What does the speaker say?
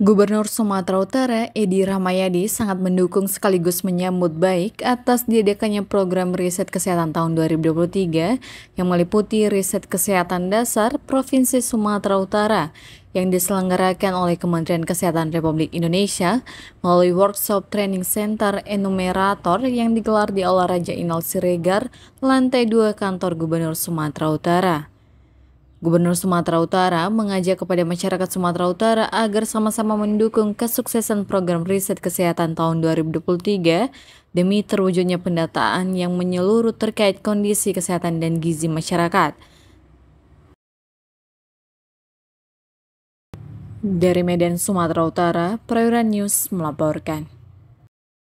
Gubernur Sumatera Utara Edi Ramayadi sangat mendukung sekaligus menyambut baik atas diadakannya program riset kesehatan tahun 2023 yang meliputi riset kesehatan dasar Provinsi Sumatera Utara yang diselenggarakan oleh Kementerian Kesehatan Republik Indonesia melalui workshop training center enumerator yang digelar di Olahraga Inal Siregar, lantai 2 kantor Gubernur Sumatera Utara. Gubernur Sumatera Utara mengajak kepada masyarakat Sumatera Utara agar sama-sama mendukung kesuksesan program riset kesehatan tahun 2023 demi terwujudnya pendataan yang menyeluruh terkait kondisi kesehatan dan gizi masyarakat. Dari Medan, Sumatera Utara, Prayuran News melaporkan.